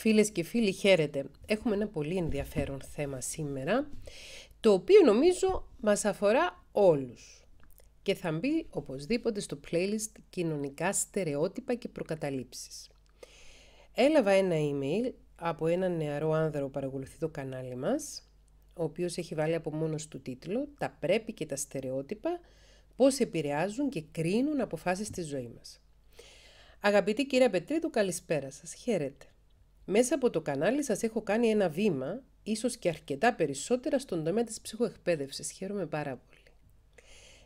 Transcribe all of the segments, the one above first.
Φίλες και φίλοι, χαίρετε. Έχουμε ένα πολύ ενδιαφέρον θέμα σήμερα, το οποίο νομίζω μας αφορά όλους και θα μπει οπωσδήποτε στο playlist κοινωνικά στερεότυπα και προκαταλήψεις. Έλαβα ένα email από έναν νεαρό άνδρα που παρακολουθεί το κανάλι μας, ο οποίος έχει βάλει από μόνος του τίτλο «Τα πρέπει και τα στερεότυπα, πώς επηρεάζουν και κρίνουν αποφάσεις στη ζωή μας». Αγαπητή κυρία Πετρίδου, καλησπέρα σας. Χαίρετε. Μέσα από το κανάλι σας έχω κάνει ένα βήμα, ίσως και αρκετά περισσότερα στον τομέα της ψυχοεκπαίδευσης. Χαίρομαι πάρα πολύ.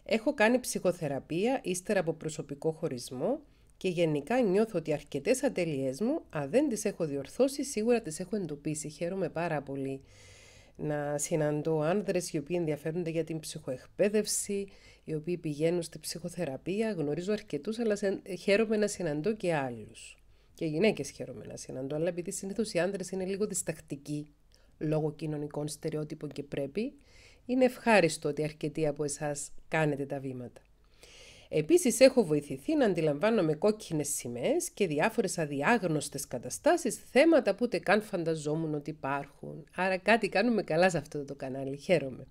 Έχω κάνει ψυχοθεραπεία ύστερα από προσωπικό χωρισμό και γενικά νιώθω ότι αρκετές ατέλειές μου, αν δεν τις έχω διορθώσει, σίγουρα τις έχω εντοπίσει. Χαίρομαι πάρα πολύ να συναντώ άνδρες οι οποίοι ενδιαφέρονται για την ψυχοεκπαίδευση, οι οποίοι πηγαίνουν στη ψυχοθεραπεία. Γνωρίζω αρκετούς, αλλά χαίρομαι να συναντώ και άλλους και οι γυναίκες χαίρομαι να συναντώ, αλλά επειδή συνήθως οι άντρες είναι λίγο διστακτικοί λόγω κοινωνικών στερεότυπων και πρέπει, είναι ευχάριστο ότι αρκετοί από εσάς κάνετε τα βήματα. Επίσης, έχω βοηθηθεί να αντιλαμβάνομαι κόκκινες σημαίες και διάφορες αδιάγνωστες καταστάσεις θέματα που ούτε καν φανταζόμουν ότι υπάρχουν. Άρα κάτι κάνουμε καλά σε αυτό το κανάλι, χαίρομαι.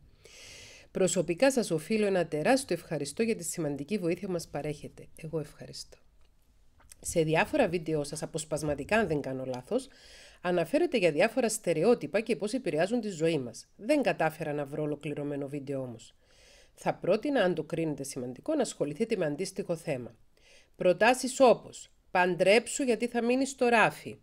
Προσωπικά σας οφείλω ένα τεράστιο ευχαριστώ για τη σημαντική βοήθεια που μας παρέχετε. Εγώ ευχαριστώ. Σε διάφορα βίντεο σας, αποσπασματικά αν δεν κάνω λάθος, αναφέρεται για διάφορα στερεότυπα και πώς επηρεάζουν τη ζωή μας. Δεν κατάφερα να βρω ολοκληρωμένο βίντεο όμως. Θα πρότεινα, αν το κρίνετε σημαντικό, να ασχοληθείτε με αντίστοιχο θέμα. Προτάσεις όπως «Παντρέψου γιατί θα μείνεις στο ράφι»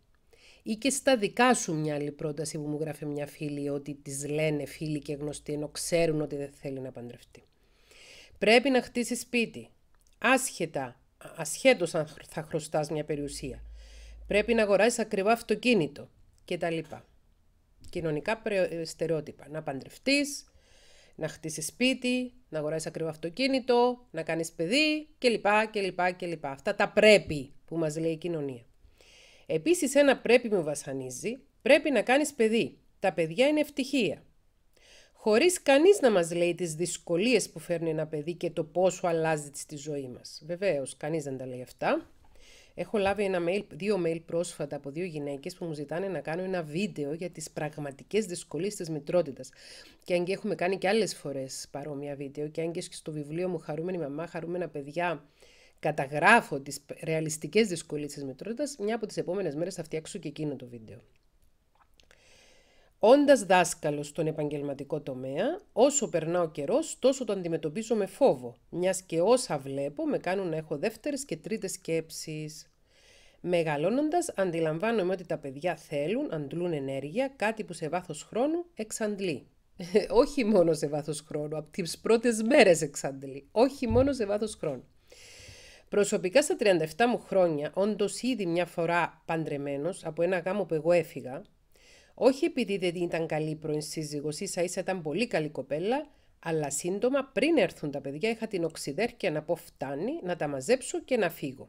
ή και στα δικά σου μια άλλη πρόταση που μου γράφει μια φίλη ότι τις λένε φίλοι και γνωστοί ενώ ξέρουν ότι δεν θέλει να παντρευτεί. Πρέπει να χτίσεις σπίτι. Άσχετα ασχέτως αν θα χρωστάς μια περιουσία. Πρέπει να αγοράσεις ακριβά αυτοκίνητο κτλ. Κοινωνικά στερεότυπα. Να παντρευτείς, να χτίσεις σπίτι, να αγοράσεις ακριβά αυτοκίνητο, να κάνεις παιδί κλπ. Αυτά τα πρέπει που μας λέει η κοινωνία. Επίσης ένα πρέπει με βασανίζει, πρέπει να κάνεις παιδί. Τα παιδιά είναι ευτυχία χωρίς κανείς να μας λέει τις δυσκολίες που φέρνει ένα παιδί και το πόσο αλλάζει στη ζωή μας. Βεβαίως, κανείς δεν τα λέει αυτά. Έχω λάβει ένα mail, δύο mail πρόσφατα από δύο γυναίκες που μου ζητάνε να κάνω ένα βίντεο για τις πραγματικές δυσκολίες της μητρότητας. Και αν και έχουμε κάνει και άλλες φορές παρόμοια βίντεο και αν και στο βιβλίο μου «Χαρούμενη μαμά, χαρούμενα παιδιά» καταγράφω τις ρεαλιστικές δυσκολίες της μητρότητας, μια από τις επόμενες μέρες θα φτιάξω και εκείνο το βίντεο. Όντας δάσκαλος στον επαγγελματικό τομέα, όσο περνά ο καιρός, τόσο το αντιμετωπίζω με φόβο, μιας και όσα βλέπω με κάνουν να έχω δεύτερες και τρίτες σκέψεις. Μεγαλώνοντας, αντιλαμβάνομαι ότι τα παιδιά θέλουν, αντλούν ενέργεια, κάτι που σε βάθος χρόνου εξαντλεί. όχι μόνο σε βάθος χρόνου, από τις πρώτες μέρες εξαντλεί. Όχι μόνο σε βάθος χρόνου. Προσωπικά στα 37 μου χρόνια, όντως ήδη μια φορά παντρεμένος από ένα γάμο που εγώ έφυγα, όχι επειδή δεν ήταν καλή η πρώην σύζυγος, ίσα ίσα ήταν πολύ καλή κοπέλα, αλλά σύντομα πριν έρθουν τα παιδιά είχα την οξυδέρκεια να πω φτάνει, να τα μαζέψω και να φύγω.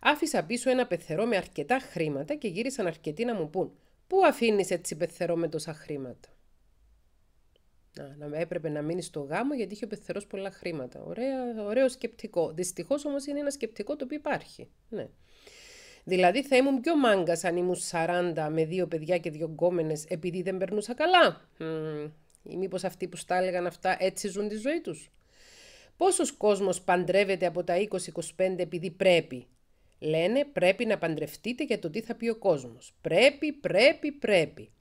Άφησα πίσω ένα πεθερό με αρκετά χρήματα και γύρισαν αρκετοί να μου πούν «Πού αφήνεις έτσι πεθερό με τόσα χρήματα» να, έπρεπε να μείνεις στο γάμο γιατί είχε ο πεθερός πολλά χρήματα. Ωραία, ωραίο σκεπτικό. Δυστυχώς όμως είναι ένα σκεπτικό το οποίο υπάρχει. Ναι. Δηλαδή θα ήμουν πιο μάγκας αν ήμουν 40 με δύο παιδιά και δύο γκόμενες επειδή δεν περνούσα καλά. Ή μήπως αυτοί που στα έλεγαν αυτά έτσι ζουν τη ζωή τους. Πόσος κόσμος παντρεύεται από τα 20-25 επειδή πρέπει. Λένε πρέπει να παντρευτείτε για το τι θα πει ο κόσμος. Πρέπει, πρέπει, πρέπει.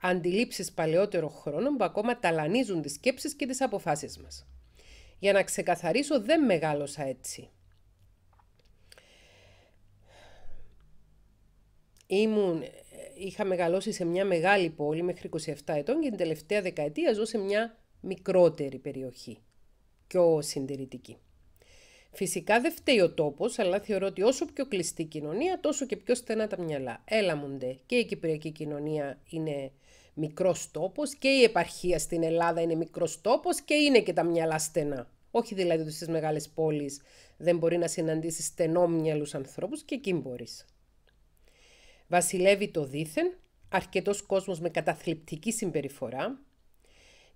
Αντιλήψει παλαιότερων χρόνων που ακόμα ταλανίζουν τις σκέψεις και τις αποφάσεις μας. Για να ξεκαθαρίσω, δεν μεγάλωσα έτσι. ήμουν, ε, είχα μεγαλώσει σε μια μεγάλη πόλη μέχρι 27 ετών και την τελευταία δεκαετία ζω σε μια μικρότερη περιοχή, πιο συντηρητική. Φυσικά δεν φταίει ο τόπος, αλλά θεωρώ ότι όσο πιο κλειστή κοινωνία, τόσο και πιο στενά τα μυαλά. Έλα Και η κυπριακή κοινωνία είναι μικρός τόπος, και η επαρχία στην Ελλάδα είναι μικρός τόπος, και είναι και τα μυαλά στενά. Όχι δηλαδή ότι στις μεγάλες πόλεις δεν μπορεί να συναντήσεις στενόμυαλους ανθρώπους, και εκεί μπορείς. Βασιλεύει το δίθεν, αρκετός κόσμος με καταθλιπτική συμπεριφορά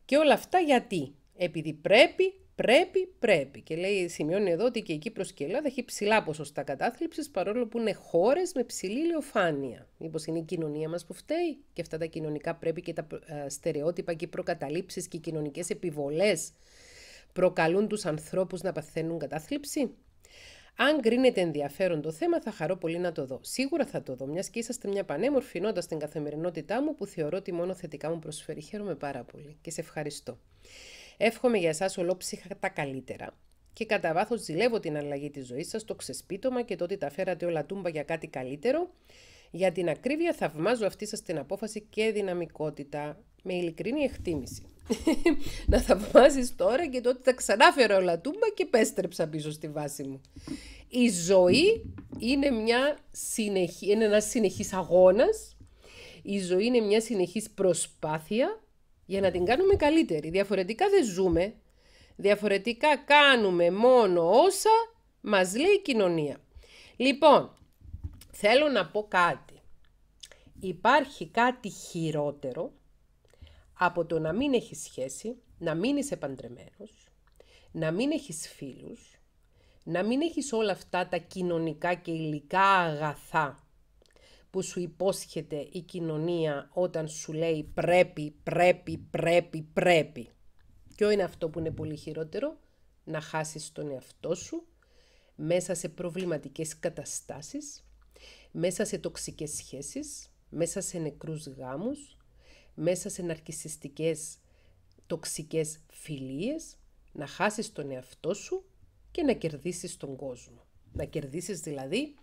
και όλα αυτά γιατί. Επειδή πρέπει, πρέπει, πρέπει. Και λέει, σημειώνει εδώ ότι και η Κύπρος και η Ελλάδα έχει ψηλά ποσοστά κατάθλιψης παρόλο που είναι χώρες με ψηλή ηλιοφάνεια. Μήπως είναι η κοινωνία μας που φταίει και αυτά τα κοινωνικά πρέπει και τα ε, στερεότυπα και οι προκαταλήψεις και οι κοινωνικές επιβολές προκαλούν τους ανθρώπους να παθαίνουν κατάθλιψη. Αν κρίνετε ενδιαφέρον το θέμα, θα χαρώ πολύ να το δω. Σίγουρα θα το δω, μιας και είσαστε μια πανέμορφη νότα στην καθημερινότητά μου που θεωρώ ότι μόνο θετικά μου προσφέρει. Χαίρομαι πάρα πολύ και σε ευχαριστώ. Εύχομαι για εσάς ολόψυχα τα καλύτερα. Και κατά βάθος ζηλεύω την αλλαγή της ζωής σας, το ξεσπίτωμα και το ότι τα φέρατε όλα τούμπα για κάτι καλύτερο. Για την ακρίβεια, θαυμάζω αυτή σας την απόφαση και δυναμικότητα. Με ειλικρινή εκτίμηση. να θαυμάζεις τώρα και τότε τα ξανάφερε όλα τούμπα και πέστρεψα πίσω στη βάση μου. Η ζωή είναι, μια συνεχή, είναι ένας συνεχής αγώνας. Η ζωή είναι μια συνεχής προσπάθεια για να την κάνουμε καλύτερη. Διαφορετικά δεν ζούμε. Διαφορετικά κάνουμε μόνο όσα μας λέει η κοινωνία. Λοιπόν, θέλω να πω κάτι. Υπάρχει κάτι χειρότερο από το να μην έχεις σχέση, να μην είσαι παντρεμένος, να μην έχεις φίλους, να μην έχεις όλα αυτά τα κοινωνικά και υλικά αγαθά που σου υπόσχεται η κοινωνία όταν σου λέει πρέπει, πρέπει, πρέπει, πρέπει. Ποιο είναι αυτό που είναι πολύ χειρότερο, να χάσεις τον εαυτό σου μέσα σε προβληματικές καταστάσεις, μέσα σε τοξικές σχέσεις, μέσα σε νεκρούς γάμους, μέσα σε ναρκισιστικές τοξικές φιλίες, να χάσεις τον εαυτό σου και να κερδίσεις τον κόσμο. Να κερδίσεις δηλαδή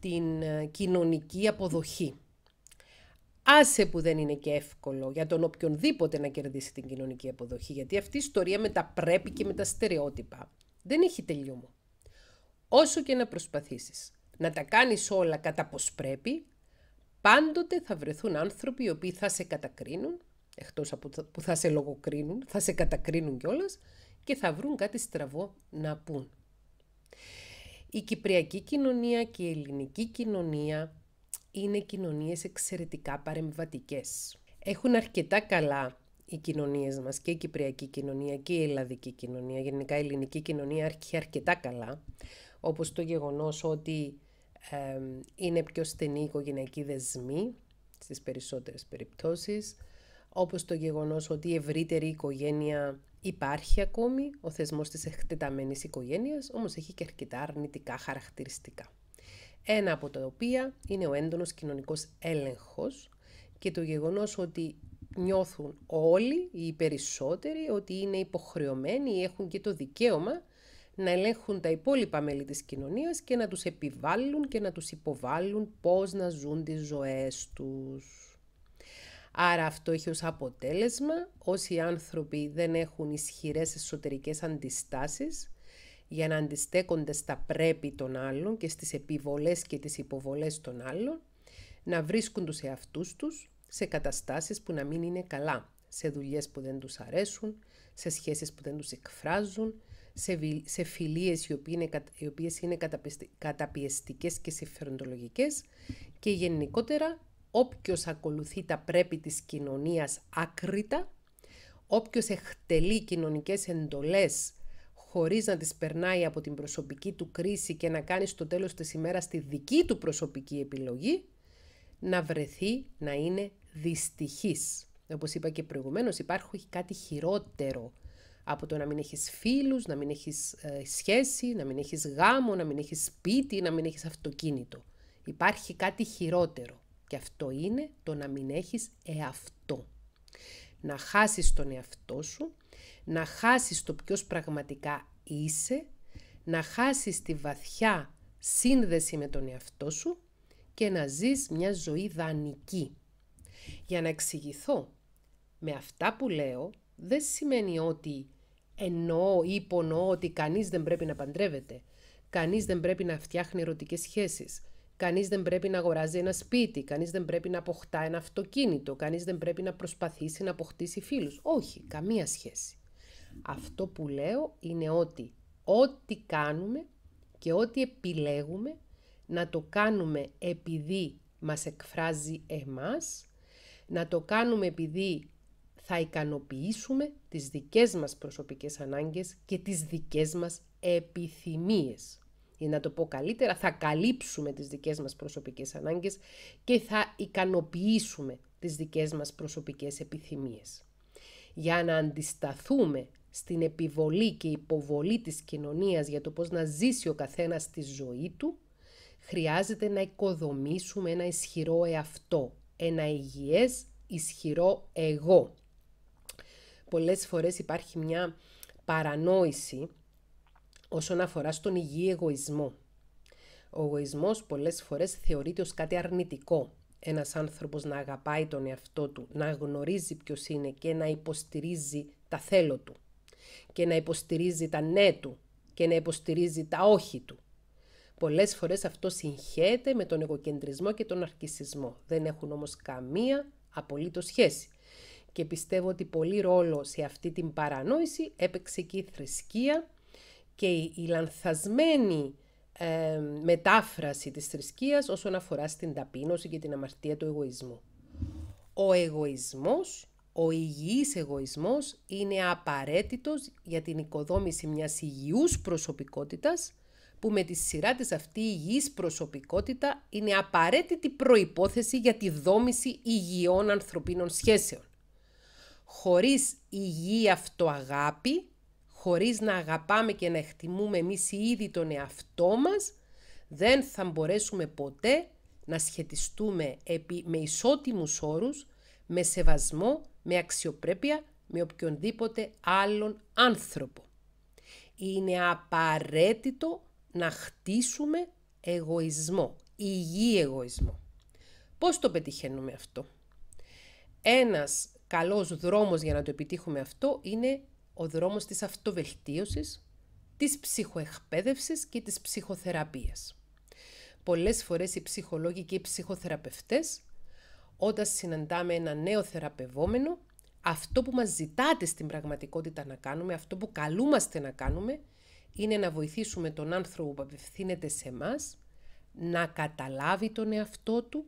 την ε, κοινωνική αποδοχή. Άσε που δεν είναι και εύκολο για τον οποιονδήποτε να κερδίσει την κοινωνική αποδοχή, γιατί αυτή η ιστορία με τα πρέπει και με τα στερεότυπα δεν έχει τελειώμα. Όσο και να προσπαθήσεις να τα κάνεις όλα κατά πως πρέπει, Πάντοτε θα βρεθούν άνθρωποι οι οποίοι θα σε κατακρίνουν, εκτός από που θα σε λογοκρίνουν, θα σε κατακρίνουν κιόλας και θα βρουν κάτι στραβό να πούν. Η κυπριακή κοινωνία και η ελληνική κοινωνία είναι κοινωνίες εξαιρετικά παρεμβατικές. Έχουν αρκετά καλά οι κοινωνίες μας και η κυπριακή κοινωνία και η ελλαδική κοινωνία, γενικά η ελληνική κοινωνία έχει αρκετά καλά, όπως το γεγονός ότι είναι πιο στενή οικογενειακή δεσμή στις περισσότερες περιπτώσεις, όπως το γεγονός ότι η ευρύτερη οικογένεια υπάρχει ακόμη, ο θεσμός της εκτεταμένης οικογένειας, όμως έχει και αρκετά αρνητικά χαρακτηριστικά. Ένα από τα οποία είναι ο έντονος κοινωνικός έλεγχος και το γεγονός ότι νιώθουν όλοι οι περισσότεροι ότι είναι υποχρεωμένοι ή έχουν και το δικαίωμα να ελέγχουν τα υπόλοιπα μέλη της κοινωνίας και να τους επιβάλλουν και να τους υποβάλλουν πώς να ζουν τις ζωές τους. Άρα αυτό έχει ως αποτέλεσμα όσοι άνθρωποι δεν έχουν ισχυρές εσωτερικές αντιστάσεις για να αντιστέκονται στα πρέπει των άλλων και στις επιβολές και τις υποβολές των άλλων, να βρίσκουν τους εαυτούς τους σε καταστάσεις που να μην είναι καλά, σε δουλειές που δεν τους αρέσουν, σε σχέσεις που δεν τους εκφράζουν, σε φιλίες οι οποίες είναι καταπιεστικές και συμφεροντολογικές και γενικότερα όποιος ακολουθεί τα πρέπει της κοινωνίας άκρητα, όποιος εκτελεί κοινωνικές εντολές χωρίς να τις περνάει από την προσωπική του κρίση και να κάνει στο τέλος της ημέρας τη δική του προσωπική επιλογή, να βρεθεί να είναι δυστυχής. Όπως είπα και προηγουμένως, υπάρχει κάτι χειρότερο από το να μην έχεις φίλους, να μην έχεις ε, σχέση, να μην έχεις γάμο, να μην έχεις σπίτι, να μην έχεις αυτοκίνητο. Υπάρχει κάτι χειρότερο και αυτό είναι το να μην έχεις εαυτό. Να χάσεις τον εαυτό σου, να χάσεις το ποιος πραγματικά είσαι, να χάσεις τη βαθιά σύνδεση με τον εαυτό σου και να ζεις μια ζωή δανική. Για να εξηγηθώ, με αυτά που λέω δεν σημαίνει ότι εννοώ ή υπονοώ ότι κανείς δεν πρέπει να παντρεύεται, κανείς δεν πρέπει να φτιάχνει ερωτικές σχέσεις, κανείς δεν πρέπει να αγοράζει ένα σπίτι, κανείς δεν πρέπει να αποκτά ένα αυτοκίνητο, κανείς δεν πρέπει να προσπαθήσει να αποκτήσει φίλους. Όχι, καμία σχέση. Αυτό που λέω είναι ότι ό,τι κάνουμε και ό,τι επιλέγουμε να το κάνουμε επειδή μας εκφράζει εμάς, να το κάνουμε επειδή θα ικανοποιήσουμε τις δικές μας προσωπικές ανάγκες και τις δικές μας επιθυμίες. Για να το πω καλύτερα, θα καλύψουμε τις δικές μας προσωπικές ανάγκες και θα ικανοποιήσουμε τις δικές μας προσωπικές επιθυμίες. Για να αντισταθούμε στην επιβολή και υποβολή της κοινωνίας για το πώς να ζήσει ο καθένας τη ζωή του, χρειάζεται να οικοδομήσουμε ένα ισχυρό εαυτό, ένα υγιές ισχυρό εγώ πολλές φορές υπάρχει μια παρανόηση όσον αφορά στον υγιή εγωισμό. Ο εγωισμός πολλές φορές θεωρείται ως κάτι αρνητικό. Ένας άνθρωπος να αγαπάει τον εαυτό του, να γνωρίζει ποιος είναι και να υποστηρίζει τα θέλω του και να υποστηρίζει τα ναι του και να υποστηρίζει τα όχι του. Πολλές φορές αυτό συγχέεται με τον εγωκεντρισμό και τον αρκισισμό. Δεν έχουν όμως καμία απολύτως σχέση και πιστεύω ότι πολύ ρόλο σε αυτή την παρανόηση έπαιξε και η θρησκεία και η λανθασμένη ε, μετάφραση της θρησκείας όσον αφορά στην ταπείνωση και την αμαρτία του εγωισμού. Ο εγωισμός, ο υγιής εγωισμός είναι απαραίτητος για την οικοδόμηση μιας υγιούς προσωπικότητας που με τη σειρά της αυτή η υγιής προσωπικότητα είναι απαραίτητη προϋπόθεση για τη δόμηση υγιών ανθρωπίνων σχέσεων χωρίς υγιή αυτοαγάπη, χωρίς να αγαπάμε και να εκτιμούμε εμείς ήδη τον εαυτό μας, δεν θα μπορέσουμε ποτέ να σχετιστούμε επί, με ισότιμους όρους, με σεβασμό, με αξιοπρέπεια, με οποιονδήποτε άλλον άνθρωπο. Είναι απαραίτητο να χτίσουμε εγωισμό, υγιή εγωισμό. Πώς το πετυχαίνουμε αυτό. Ένας καλός δρόμος για να το επιτύχουμε αυτό είναι ο δρόμος της αυτοβελτίωσης, της ψυχοεκπαίδευσης και της ψυχοθεραπείας. Πολλές φορές οι ψυχολόγοι και οι ψυχοθεραπευτές, όταν συναντάμε ένα νέο θεραπευόμενο, αυτό που μας ζητάτε στην πραγματικότητα να κάνουμε, αυτό που καλούμαστε να κάνουμε, είναι να βοηθήσουμε τον άνθρωπο που απευθύνεται σε μας να καταλάβει τον εαυτό του,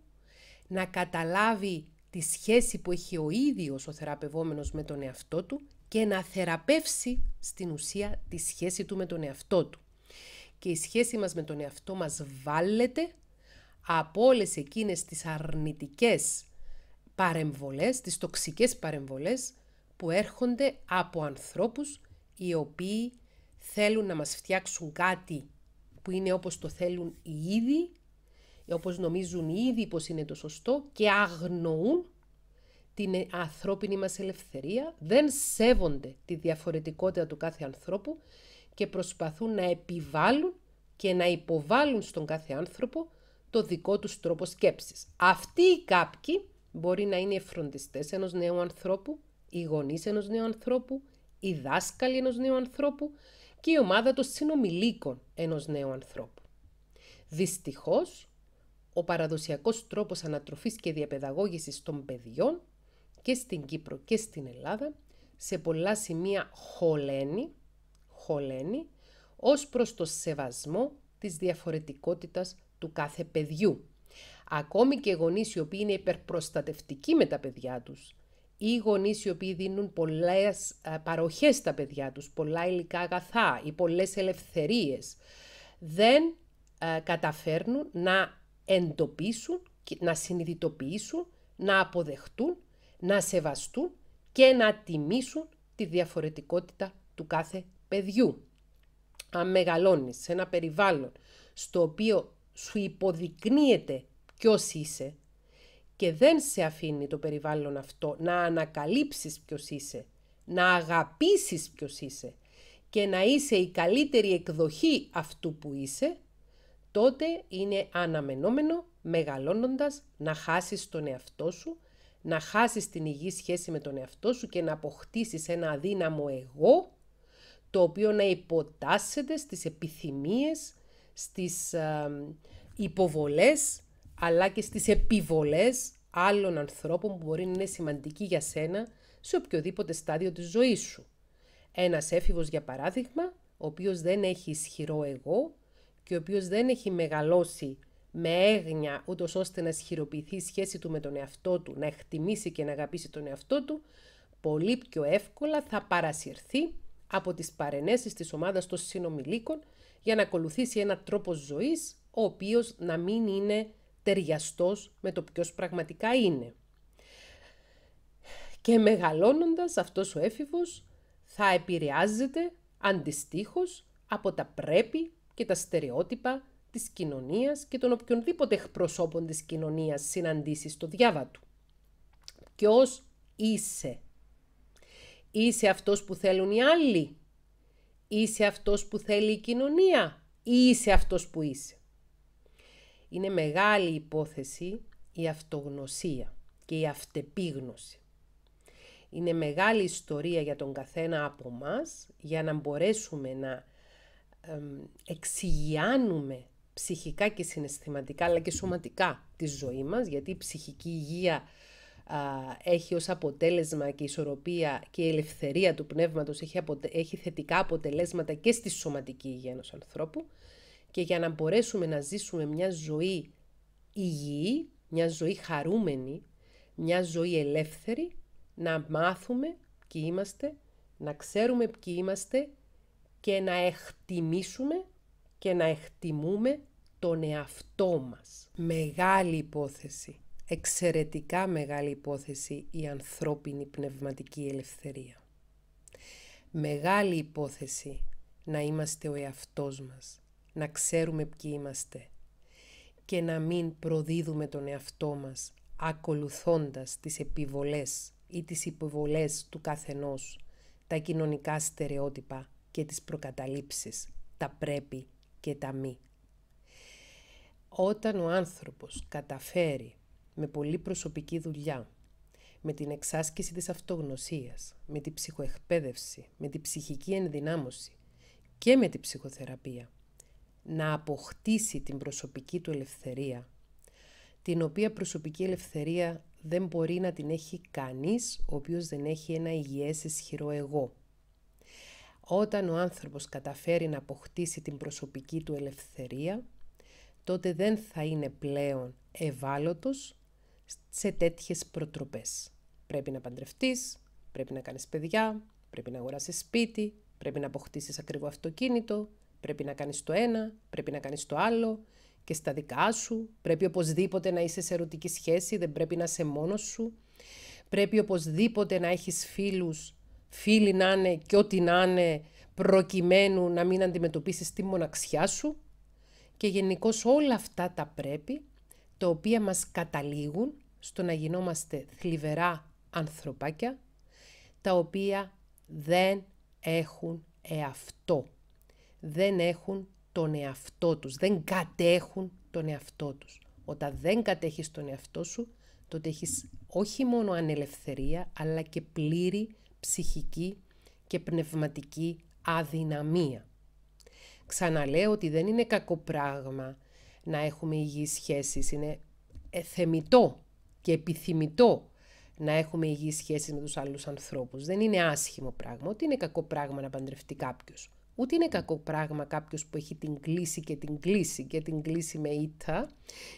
να καταλάβει τη σχέση που έχει ο ίδιος ο θεραπευόμενος με τον εαυτό του και να θεραπεύσει στην ουσία τη σχέση του με τον εαυτό του. Και η σχέση μας με τον εαυτό μας βάλεται από όλες εκείνες τις αρνητικές παρεμβολές, τις τοξικές παρεμβολές που έρχονται από ανθρώπους οι οποίοι θέλουν να μας φτιάξουν κάτι που είναι όπως το θέλουν οι ίδιοι ε, όπως νομίζουν ήδη πως είναι το σωστό και αγνοούν την ανθρώπινη μας ελευθερία, δεν σέβονται τη διαφορετικότητα του κάθε ανθρώπου και προσπαθούν να επιβάλλουν και να υποβάλλουν στον κάθε άνθρωπο το δικό τους τρόπο σκέψης. Αυτοί οι κάποιοι μπορεί να είναι φροντιστές ενός νέου ανθρώπου, οι γονείς ενός νέου ανθρώπου, οι δάσκαλοι ενός νέου ανθρώπου και η ομάδα των συνομιλίκων ενός νέου ανθρώπου. Δυστυχώς, ο παραδοσιακός τρόπος ανατροφής και διαπαιδαγώγησης των παιδιών και στην Κύπρο και στην Ελλάδα σε πολλά σημεία χωλαίνει, χωλαίνει ως προς το σεβασμό της διαφορετικότητας του κάθε παιδιού. Ακόμη και γονείς οι οποίοι είναι υπερπροστατευτικοί με τα παιδιά τους ή γονείς οι οποίοι δίνουν πολλές ε, παροχές στα παιδιά τους, πολλά υλικά αγαθά ή πολλές ελευθερίες, δεν ε, καταφέρνουν να εντοπίσουν, να συνειδητοποιήσουν, να αποδεχτούν, να σεβαστούν και να τιμήσουν τη διαφορετικότητα του κάθε παιδιού. Αν μεγαλώνεις σε ένα περιβάλλον στο οποίο σου υποδεικνύεται ποιος είσαι και δεν σε αφήνει το περιβάλλον αυτό να ανακαλύψεις ποιος είσαι, να αγαπήσεις ποιος είσαι και να είσαι η καλύτερη εκδοχή αυτού που είσαι, τότε είναι αναμενόμενο μεγαλώνοντας να χάσεις τον εαυτό σου, να χάσεις την υγιή σχέση με τον εαυτό σου και να αποκτήσεις ένα αδύναμο εγώ, το οποίο να υποτάσσεται στις επιθυμίες, στις υποβολές, αλλά και στις επιβολές άλλων ανθρώπων που μπορεί να είναι σημαντικοί για σένα σε οποιοδήποτε στάδιο της ζωής σου. Ένας έφηβος, για παράδειγμα, ο οποίος δεν έχει ισχυρό εγώ, και ο οποίος δεν έχει μεγαλώσει με έγνοια ούτως ώστε να ισχυροποιηθεί η σχέση του με τον εαυτό του, να εκτιμήσει και να αγαπήσει τον εαυτό του, πολύ πιο εύκολα θα παρασυρθεί από τις παρενέσεις της ομάδας των συνομιλίκων για να ακολουθήσει ένα τρόπο ζωής ο οποίος να μην είναι ταιριαστός με το ποιος πραγματικά είναι. Και μεγαλώνοντας αυτός ο έφηβος θα επηρεάζεται αντιστοίχως από τα πρέπει και τα στερεότυπα της κοινωνίας και των οποιονδήποτε εκπροσώπων της κοινωνίας συναντήσεις στο διάβα του. Ποιος είσαι. Είσαι αυτός που θέλουν οι άλλοι. Είσαι αυτός που θέλει η κοινωνία. Ή είσαι αυτός που είσαι. Είναι μεγάλη υπόθεση η αυτογνωσία και η αυτεπίγνωση. Είναι μεγάλη ιστορία για τον καθένα από μας για να μπορέσουμε να εξηγιάνουμε ψυχικά και συναισθηματικά αλλά και σωματικά τη ζωή μας, γιατί η ψυχική υγεία έχει ως αποτέλεσμα και η ισορροπία και η ελευθερία του πνεύματος έχει, έχει θετικά αποτελέσματα και στη σωματική υγεία ενός ανθρώπου και για να μπορέσουμε να ζήσουμε μια ζωή υγιή, μια ζωή χαρούμενη, μια ζωή ελεύθερη, να μάθουμε ποιοι είμαστε, να ξέρουμε ποιοι είμαστε και να εκτιμήσουμε και να εκτιμούμε τον εαυτό μας. Μεγάλη υπόθεση, εξαιρετικά μεγάλη υπόθεση η ανθρώπινη πνευματική ελευθερία. Μεγάλη υπόθεση να είμαστε ο εαυτός μας, να ξέρουμε ποιοι είμαστε και να μην προδίδουμε τον εαυτό μας ακολουθώντας τις επιβολές ή τις υποβολές του καθενός, τα κοινωνικά στερεότυπα και τις προκαταλήψεις, τα πρέπει και τα μη. Όταν ο άνθρωπος καταφέρει με πολύ προσωπική δουλειά, με την εξάσκηση της αυτογνωσίας, με την ψυχοεκπαίδευση, με την ψυχική ενδυνάμωση και με την ψυχοθεραπεία, να αποκτήσει την προσωπική του ελευθερία, την οποία προσωπική ελευθερία δεν μπορεί να την έχει κανείς ο οποίος δεν έχει ένα υγιές ισχυρό εγώ. Όταν ο άνθρωπος καταφέρει να αποκτήσει την προσωπική του ελευθερία, τότε δεν θα είναι πλέον ευάλωτος σε τέτοιες προτροπές. Πρέπει να παντρευτείς, πρέπει να κάνεις παιδιά, πρέπει να αγοράσεις σπίτι, πρέπει να αποκτήσεις ακριβό αυτοκίνητο, πρέπει να κάνεις το ένα, πρέπει να κάνεις το άλλο και στα δικά σου, πρέπει οπωσδήποτε να είσαι σε ερωτική σχέση, δεν πρέπει να είσαι μόνος σου, πρέπει οπωσδήποτε να έχεις φίλους φίλοι να είναι και ό,τι να είναι προκειμένου να μην αντιμετωπίσεις τη μοναξιά σου και γενικώς όλα αυτά τα πρέπει τα οποία μας καταλήγουν στο να γινόμαστε θλιβερά ανθρωπάκια τα οποία δεν έχουν εαυτό. Δεν έχουν τον εαυτό τους, δεν κατέχουν τον εαυτό τους. Όταν δεν κατέχεις τον εαυτό σου, τότε έχεις όχι μόνο ανελευθερία, αλλά και πλήρη ψυχική και πνευματική αδυναμία. Ξαναλέω ότι δεν είναι κακό πράγμα να έχουμε υγιείς σχέσεις, είναι ε, θεμητό και επιθυμητό να έχουμε υγιείς σχέσεις με τους άλλους ανθρώπους. Δεν είναι άσχημο πράγμα, ούτε είναι κακό πράγμα να παντρευτεί κάποιος. Ούτε είναι κακό πράγμα κάποιος που έχει την κλίση και την κλίση και την κλίση με ήττα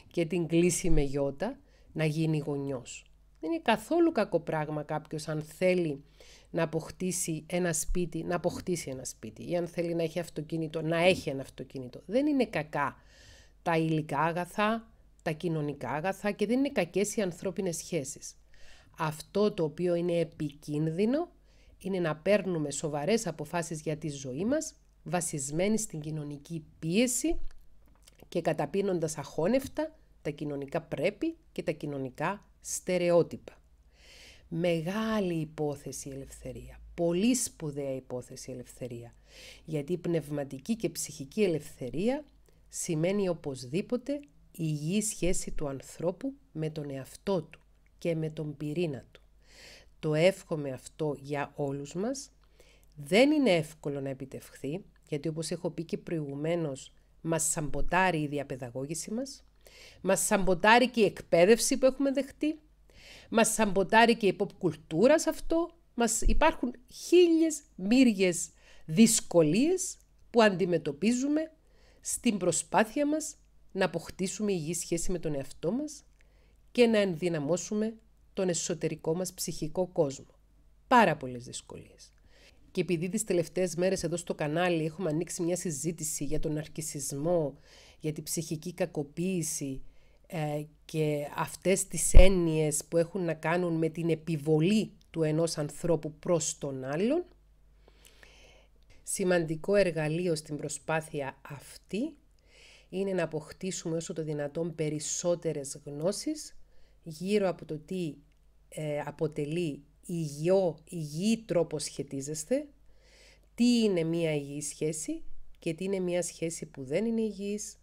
και την κλίση με γιώτα να γίνει γονιός. Δεν είναι καθόλου κακό πράγμα κάποιος αν θέλει να αποκτήσει ένα σπίτι, να αποκτήσει ένα σπίτι ή αν θέλει να έχει αυτοκίνητο, να έχει ένα αυτοκίνητο. Δεν είναι κακά τα υλικά αγαθά, τα κοινωνικά αγαθά και δεν είναι κακές οι ανθρώπινες σχέσεις. Αυτό το οποίο είναι επικίνδυνο είναι να παίρνουμε σοβαρές αποφάσεις για τη ζωή μας βασισμένη στην κοινωνική πίεση και καταπίνοντας αχώνευτα τα κοινωνικά πρέπει και τα κοινωνικά στερεότυπα. Μεγάλη υπόθεση ελευθερία. Πολύ σπουδαία υπόθεση ελευθερία. Γιατί η πνευματική και ψυχική ελευθερία σημαίνει οπωσδήποτε υγιή σχέση του ανθρώπου με τον εαυτό του και με τον πυρήνα του. Το εύχομαι αυτό για όλους μας. Δεν είναι εύκολο να επιτευχθεί, γιατί όπως έχω πει και προηγουμένως, μας σαμποτάρει η διαπαιδαγώγηση μας. Μας σαμποτάρει και η εκπαίδευση που έχουμε δεχτεί. Μας σαμποτάρει και η ποπ-κουλτούρα σε αυτό. Μας υπάρχουν χίλιες μύριες δυσκολίες που αντιμετωπίζουμε στην προσπάθεια μας να αποκτήσουμε υγιή σχέση με τον εαυτό μας και να ενδυναμώσουμε τον εσωτερικό μας ψυχικό κόσμο. Πάρα πολλές δυσκολίες. Και επειδή τις τελευταίες μέρες εδώ στο κανάλι έχουμε ανοίξει μια συζήτηση για τον αρκισισμό για την ψυχική κακοποίηση ε, και αυτές τις έννοιες που έχουν να κάνουν με την επιβολή του ενός ανθρώπου προς τον άλλον. Σημαντικό εργαλείο στην προσπάθεια αυτή είναι να αποκτήσουμε όσο το δυνατόν περισσότερες γνώσεις γύρω από το τι ε, αποτελεί υγιό, υγιή τρόπο σχετίζεστε, τι είναι μία υγιή σχέση και τι είναι μία σχέση που δεν είναι υγιής,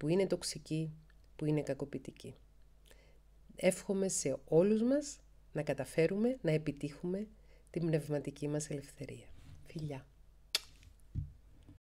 που είναι τοξική, που είναι κακοποιητική. Εύχομαι σε όλους μας να καταφέρουμε να επιτύχουμε την πνευματική μας ελευθερία. Φιλιά!